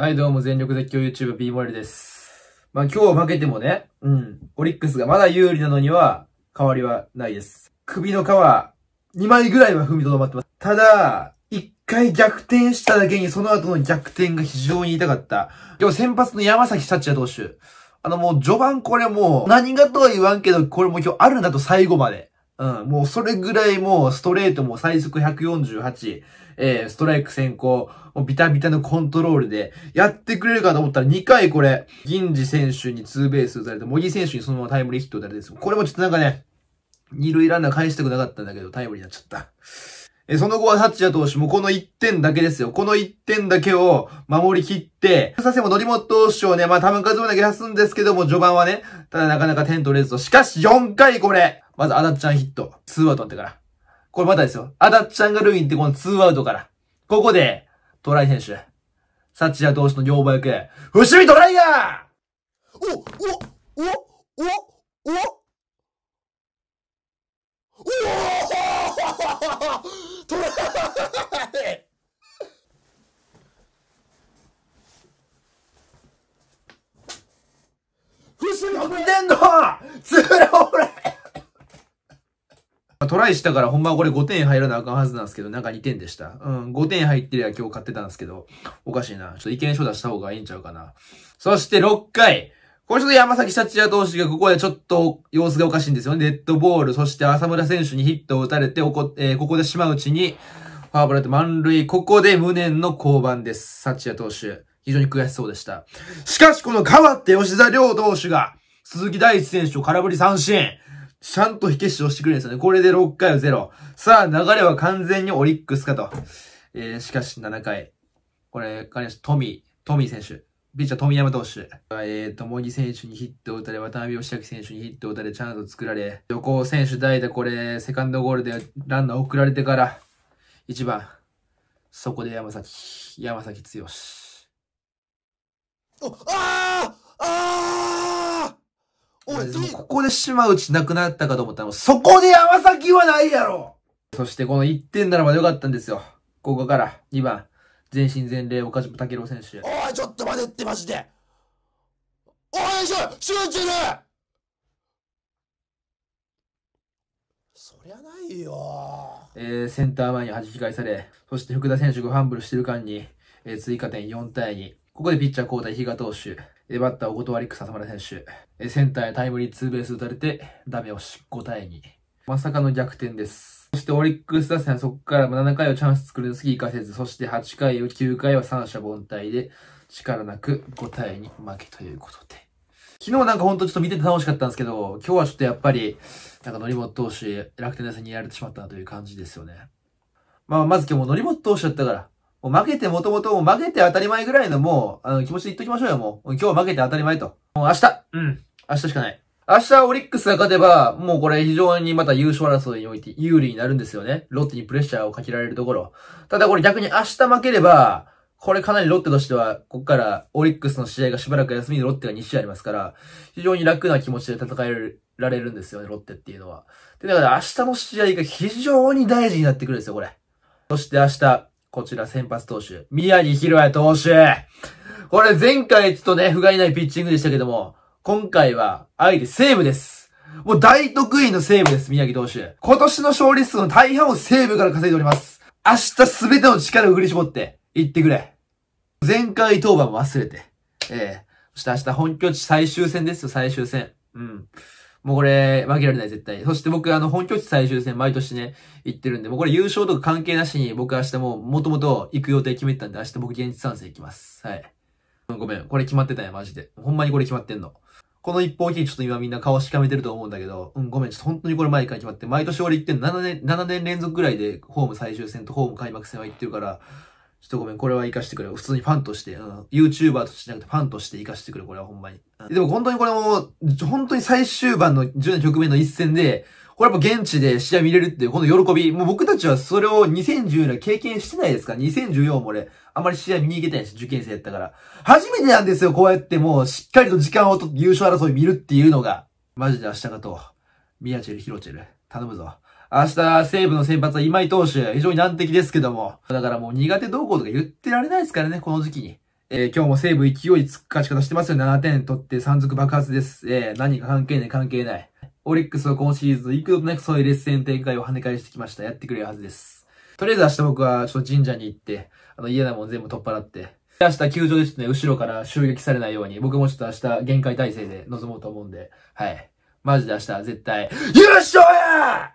はい、どうも全力絶叫 YouTuber B モリです。まあ今日負けてもね、うん、オリックスがまだ有利なのには変わりはないです。首の皮、2枚ぐらいは踏みとどまってます。ただ、1回逆転しただけにその後の逆転が非常に痛かった。今日先発の山崎幸也投手。あのもう序盤これもう何がとは言わんけど、これも今日あるんだと最後まで。うん、もうそれぐらいもうストレートも最速148、えー、ストライク先行、もうビタビタのコントロールでやってくれるかと思ったら2回これ、銀次選手にツーベース打たれて、茂木選手にそのままタイムリーヒット打たれて、これもちょっとなんかね、二塁ランナー返したくなかったんだけどタイムリーになっちゃった。え、その後は達也投手もこの1点だけですよ。この1点だけを守り切って、佐世も則本投手をね、まあ多分数も投げ出すんですけども、序盤はね、ただなかなか点取れずと。しかし4回これまずアダッちゃんヒット。ツーアウトあってから。これまたですよ。アダッちゃんがルインってこのツーアウトから。ここで、トライ選手。サチア投手の両馬役。伏見トライがおおおおおおおおおお伏見おおトライしたから、ほんまはこれ5点入らなあかんはずなんですけど、なんか2点でした。うん、5点入ってりゃ今日買ってたんですけど、おかしいな。ちょっと意見書出した方がいいんちゃうかな。そして6回。これちょっと山崎幸也投手がここでちょっと様子がおかしいんですよね。デッドボール、そして浅村選手にヒットを打たれて、おこ、えー、ここで島内に、ファーブラと満塁、ここで無念の降板です。幸也投手。非常に悔しそうでした。しかし、この変わって吉田良投手が、鈴木大地選手を空振り三振。ちゃんと火消しをしてくれるんですよね。これで6回は0。さあ、流れは完全にオリックスかと。えー、しかし7回。これ、彼はトミー、トミー選手。ピッチャー富山投手。えーと、もぎ選手にヒットを打たれ、渡辺義明選手にヒットを打たれ、チャンスを作られ、横尾選手代打これ、セカンドゴールでランナー送られてから、1番、そこで山崎、山崎剛。ああああここで島内なくなったかと思ったら、そこで山崎はないやろそしてこの1点ならばよかったんですよ。ここから2番、全身全霊、岡島武郎選手。おい、ちょっと待てってマジでおいしょ集中るそりゃないよえー、センター前に弾き返され、そして福田選手がファンブルしてる間に、えー、追加点4対2。ここでピッチャー交代、比嘉投手。バッター、お断り草村選手。センターへタイムリーツーベース打たれて、ダメ押し、5対2。まさかの逆転です。そしてオリックス打線はそこから7回をチャンス作るのですが、かせず、そして8回を9回は三者凡退で、力なく5対2負けということで。昨日なんかほんとちょっと見てて楽しかったんですけど、今日はちょっとやっぱり、なんか則本投手、楽天打線にやられてしまったなという感じですよね。まあ、まず今日も則本投手だったから、もう負けてもともと負けて当たり前ぐらいのもう、あの、気持ちで言っときましょうよ、もう。今日負けて当たり前と。もう明日うん。明日しかない。明日オリックスが勝てば、もうこれ非常にまた優勝争いにおいて有利になるんですよね。ロッテにプレッシャーをかけられるところ。ただこれ逆に明日負ければ、これかなりロッテとしては、こっからオリックスの試合がしばらく休みでロッテが2試合ありますから、非常に楽な気持ちで戦えられるんですよね、ロッテっていうのは。で、だから明日の試合が非常に大事になってくるんですよ、これ。そして明日、こちら先発投手、宮城宏也投手。これ前回ちょっとね、不甲斐ないピッチングでしたけども、今回は相手セーブです。もう大得意のセーブです、宮城投手。今年の勝利数の大半をセーブから稼いでおります。明日すべての力を振り絞って、行ってくれ。前回登板も忘れて。ええー、そして明日本拠地最終戦ですよ、最終戦。うん。もうこれ、負けられない、絶対。そして僕、あの、本拠地最終戦、毎年ね、行ってるんで、もうこれ優勝とか関係なしに、僕明日も、もともと行く予定決めてたんで、明日僕現地参戦行きます。はい。ごめん、これ決まってたんや、マジで。ほんまにこれ決まってんの。この一方聞いちょっと今みんな顔しかめてると思うんだけど、うん、ごめん、ちょっと本当にこれ毎回決まって、毎年俺行ってんの、7年、7年連続ぐらいで、ホーム最終戦とホーム開幕戦は行ってるから、ちょっとごめん、これは活かしてくれよ。普通にファンとして、うん、YouTuber としてじゃなくてファンとして活かしてくれ、これはほんまに。うん、でも本当にこれも、本当に最終盤の10年局面の一戦で、これやっぱ現地で試合見れるっていう、この喜び。もう僕たちはそれを2010年経験してないですか2014も俺、あんまり試合見に行けてないし、受験生やったから。初めてなんですよ、こうやってもう、しっかりと時間をとって優勝争い見るっていうのが。マジで明日かと、宮チェル、ヒロチェル、頼むぞ。明日、西武の先発は今井投手、非常に難敵ですけども。だからもう苦手動向とか言ってられないですからね、この時期に。えー、今日も西武勢いつく勝ち方してますよ。7点取って3足爆発です。えー、何か関係ない関係ない。オリックスは今シーズン幾度となくそういう劣勢の展開を跳ね返してきました。やってくれるはずです。とりあえず明日僕はちょっと神社に行って、あの嫌なもん全部取っ払って、明日球場でちょっとね、後ろから襲撃されないように、僕もちょっと明日限界体制で臨もうと思うんで、はい。マジで明日絶対、優勝や